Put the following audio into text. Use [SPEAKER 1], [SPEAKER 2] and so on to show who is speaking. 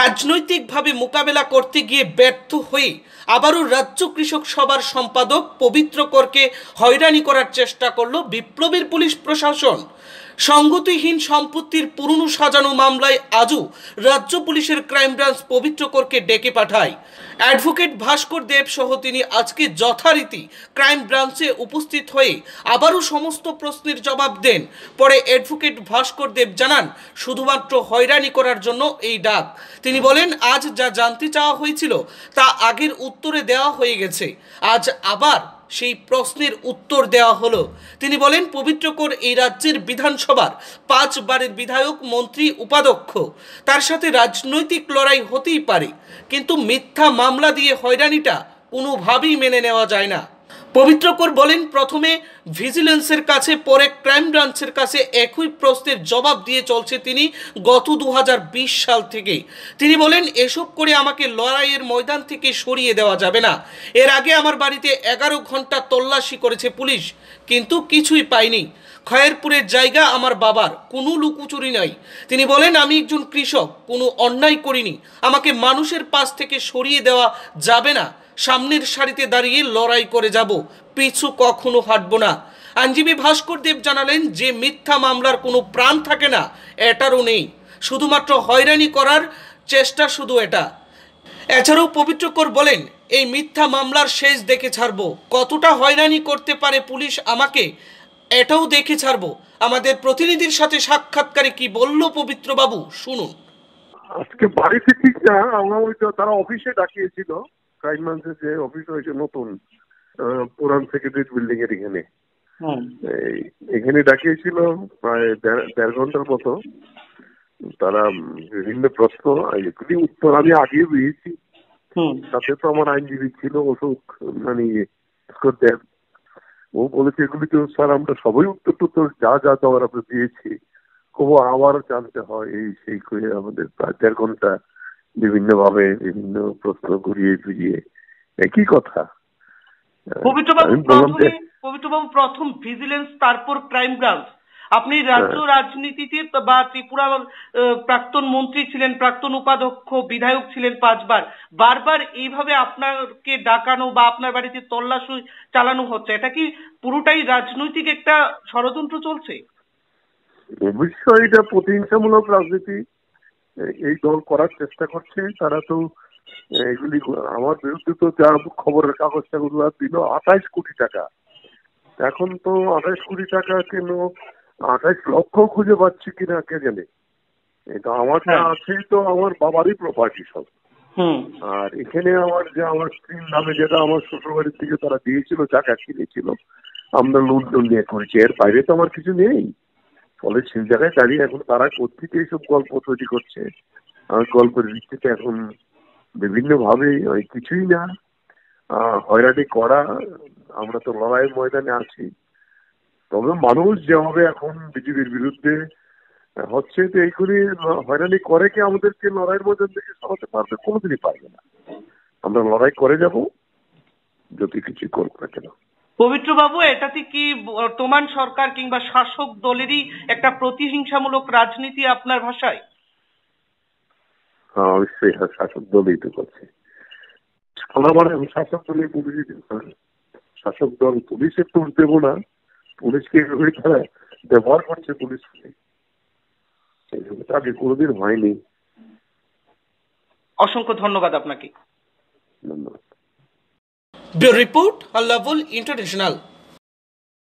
[SPEAKER 1] রাজনৈতিকভাবে মোকাবেলা করতে গিয়ে ব্যর্থ হয়ে আবারও রাজ্য কৃষক সভার সম্পাদক পবিত্র করকে হয়রানি করার চেষ্টা করল বিপ্লবীর পুলিশ প্রশাসন সংগতিহীন সম্পত্তির পুরনো সাজানো মামলায় আজও রাজ্য পুলিশের ক্রাইম ব্রাঞ্চ পবিত্রকরকে ডেকে পাঠায় অ্যাডভোকেট ভাস্কর দেব সহ তিনি আজকে যথারীতি ক্রাইম ব্রাঞ্চে উপস্থিত হয়ে আবারও সমস্ত প্রশ্নের জবাব দেন পরে অ্যাডভোকেট ভাস্কর দেব জানান শুধুমাত্র হয়রানি করার জন্য এই ডাক তিনি বলেন আজ যা জানতে চাওয়া হয়েছিল তা আগের উত্তরে দেওয়া হয়ে গেছে আজ আবার সেই প্রশ্নের উত্তর দেওয়া হলো তিনি বলেন পবিত্রকর এই রাজ্যের বিধানসভার পাঁচবারের বিধায়ক মন্ত্রী উপাধ্যক্ষ তার সাথে রাজনৈতিক লড়াই হতেই পারে কিন্তু মিথ্যা মামলা দিয়ে হয়রানিটা কোনোভাবেই মেনে নেওয়া যায় না পবিত্র কর বলেন প্রথমে ভিজিলেন্সের কাছে পরে ক্রাইম ব্রাঞ্চের কাছে একই প্রশ্নের জবাব দিয়ে চলছে তিনি গত দু সাল থেকে তিনি বলেন এসব করে আমাকে লড়াইয়ের ময়দান থেকে সরিয়ে দেওয়া যাবে না এর আগে আমার বাড়িতে এগারো ঘন্টা তল্লাশি করেছে পুলিশ কিন্তু কিছুই পাইনি খয়েরপুরের জায়গা আমার বাবার কোনো লুকুচুরি নাই তিনি বলেন আমি একজন কৃষক কোনো অন্যায় করিনি আমাকে মানুষের পাশ থেকে সরিয়ে দেওয়া যাবে না সামনের সারিতে দাঁড়িয়ে লড়াই করে যাব পিছু কখনো হাঁটব না আইনজীবী ভাস্কর দেব জানালেন যে মিথ্যা মামলার কোনো প্রাণ থাকে না এটারও নেই শুধুমাত্র হয়রানি করার চেষ্টা শুধু এটা এছাড়াও পবিত্রকর বলেন এই মিথ্যা মামলার শেষ দেখে ছাড়ব কতটা হয়রানি করতে পারে পুলিশ আমাকে এটাও দেখে ছাড়ব আমাদের প্রতিনিধির সাথে সাক্ষাৎকারে কি বলল পবিত্র বাবু শুনুন
[SPEAKER 2] আজকে বাড়িতে ঠিক না আমরা ওই তারা অফিসে ডাকিয়েছিল ক্রাইম ব্রাঞ্চে যে অফিস হয়েছে নতুন পুরান সেক্রেটারি বিল্ডিং এর এখানে এখানে ডাকিয়েছিল প্রায় দেড় ঘন্টার মতো তারা বিভিন্ন প্রশ্ন এগুলি উত্তর আমি আগে দিয়েছি তাতে তো আমার আইনজীবী ছিল অশোক মানে ইয়ে, দেব ও বলেছে এগুলি তো স্যার আমরা সবাই উত্তর টুত্তর যা যা তো আমরা দিয়েছি খুব আবার জানতে হয় এই সেই করে আমাদের প্রায় দেড় ঘন্টা বিভিন্নভাবে বিভিন্ন প্রশ্ন ঘুরিয়ে ফিরিয়ে একই কথা
[SPEAKER 3] পবিত্রবাবু প্রথম ভিজিলেন্স তারপর ক্রাইম ব্রাঞ্চ আপনি রাজ্য রাজনীতিতে বা ত্রিপুরা প্রাক্তন মন্ত্রী ছিলেন প্রাক্তন উপাধ্যক্ষ বিধায়ক ছিলেন পাঁচবার বারবার এইভাবে আপনাকে ডাকানো বা আপনার বাড়িতে তল্লাশি চালানো হচ্ছে এটা কি পুরোটাই রাজনৈতিক একটা ষড়যন্ত্র চলছে
[SPEAKER 2] অবশ্যই এটা প্রতিহিংসামূলক রাজনীতি এই দল করার চেষ্টা করছে তারা তো এগুলি আমার বিরুদ্ধে তো যা খবরের কাগজটা দিল আঠাইশ কোটি টাকা এখন তো আঠাইশ কোটি টাকা কেন আঠাশ লক্ষ খুঁজে পাচ্ছি কিনা কে জানে এটা আমার হ্যাঁ। আছে তো আমার বাবারই প্রপার্টি সব আর এখানে আমার যে আমার স্ত্রীর নামে যেটা আমার শ্বশুরবাড়ির থেকে তারা দিয়েছিল টাকা কিনেছিল আমরা লোন নিয়ে করেছি এর বাইরে তো আমার কিছু নেই ফলে সেই জায়গায় দাঁড়িয়ে এখন তারা কোথেকে এইসব গল্প তৈরি করছে আর গল্পের ভিত্তিতে এখন বিভিন্ন ভাবে কিছুই না হয়রানি করা আমরা তো লড়াইয়ের ময়দানে আছি তবে মানুষ যেভাবে এখন বিজেপির বিরুদ্ধে হচ্ছে তো এইগুলি হয়রানি করে কি আমাদেরকে লড়াইয়ের মধ্যে থেকে সরাতে পারবে কোনোদিনই পারবে না আমরা লড়াই করে যাব যদি কিছু করবো না
[SPEAKER 3] কেন পবিত্র বাবু এটাতে কি বর্তমান সরকার কিংবা শাসক দলেরই একটা প্রতিহিংসামূলক রাজনীতি আপনার ভাষায়
[SPEAKER 2] হ্যাঁ অবশ্যই হ্যাঁ, শাসক দলই তো করছে মানে শাসক দলের হ্যাঁ, শাসক দল পুলিশে দোষ দেবো না পুলিশকে এভাবে তারা ব্যবহার করছে পুলিশকে তো আগে কোনোদিন হয়নি
[SPEAKER 3] অসংখ্য ধন্যবাদ আপনাকে ধন্যবাদ রিপোর্ট আল্লাবুল ইন্টারন্যাশনাল